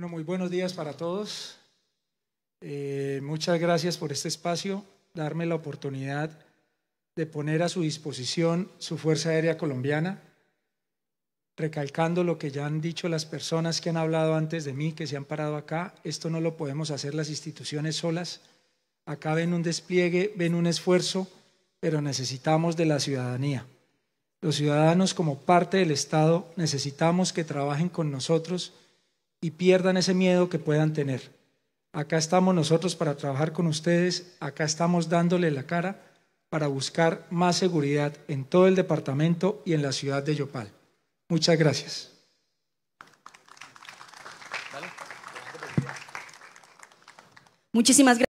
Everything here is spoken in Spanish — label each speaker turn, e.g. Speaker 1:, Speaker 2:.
Speaker 1: Bueno, muy buenos días para todos. Eh, muchas gracias por este espacio, darme la oportunidad de poner a su disposición su Fuerza Aérea Colombiana, recalcando lo que ya han dicho las personas que han hablado antes de mí, que se han parado acá. Esto no lo podemos hacer las instituciones solas. Acá ven un despliegue, ven un esfuerzo, pero necesitamos de la ciudadanía. Los ciudadanos como parte del Estado necesitamos que trabajen con nosotros y pierdan ese miedo que puedan tener. Acá estamos nosotros para trabajar con ustedes, acá estamos dándole la cara para buscar más seguridad en todo el departamento y en la ciudad de Yopal. Muchas gracias.
Speaker 2: Muchísimas